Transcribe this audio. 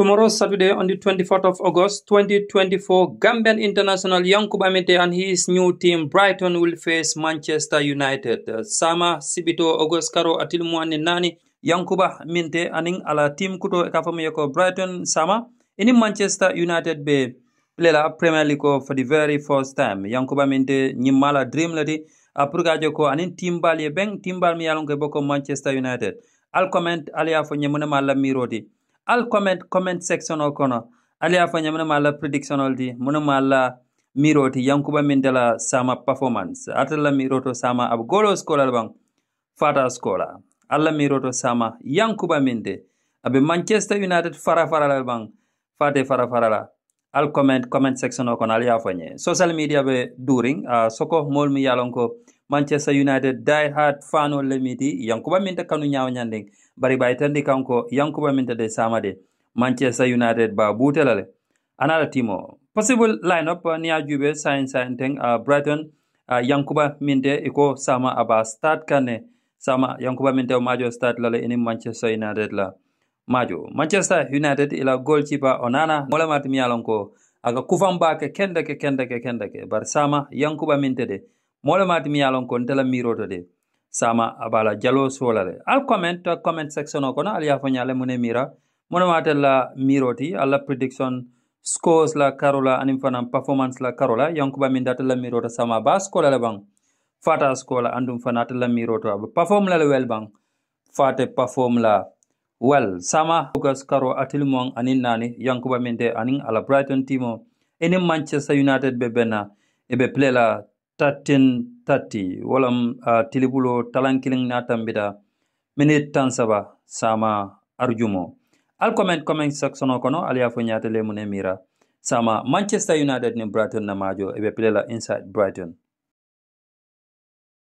Tomorrow, Saturday, on the 24th of August 2024, Gambian international Yankuba Amite and his new team Brighton will face Manchester United. Sama Sibito August Karo Atilmuani Nani Yankuba Minte aning ala team kuto ekafamiyako Brighton Sama ini Manchester United be lela Premier League for the very first time. Yankuba Minte nyimala dream lati apurgajo ko anin timbal ye beng timbal mi yalon ko boko Manchester United. Al comment alia fo mirodi al comment comment section o kono ali ya fanya muna mala prediction ol di muna mala miroti yankuba min dala sama performance atala miroto sama ab golo skola bang fata skola alla miroto sama yankuba min de abe manchester united fara fara bang fate fara fara la al comment comment section o kono al ya fañe social media be during uh, soko molmu yalon ko manchester united die hard fanol le yankuba minta kanu ñawñanden bari ɓay tandi kanko yankuba minta de samade manchester united ba butelale anala timo oh. possible line up uh, ni a juɓe sain sain ten uh, brighton uh, yankuba minte iko sama aba stade kane sama yankuba minte o majo stade lale ini manchester united la majo manchester united ila goalkeeper onana molemati miyalon ko aga kufanbake kendeke kendeke kendeke bar sama yankuba minte molemati miyalon ko ntela miroto de sama abala jalo solale al comment comment section o kono al yafoñale mune mira monematella miroti alla prediction scores la karola anim fanan performance la karola yankuba min datella mirota sama ba skolale ban fata skola andum fanatella miroto aba perform la wel ban fate perform la Well, sama Lucas karo atilmon anin nani yankuba minte anin ala Brighton timo ini Manchester United be bena ebe play la 1330 walam uh, tilibulo talankiling natambita minute tan saba sama arjumo al comment comment section kono ali afo nyaatele mun mira sama Manchester United ni Brighton na majo ebe play inside Brighton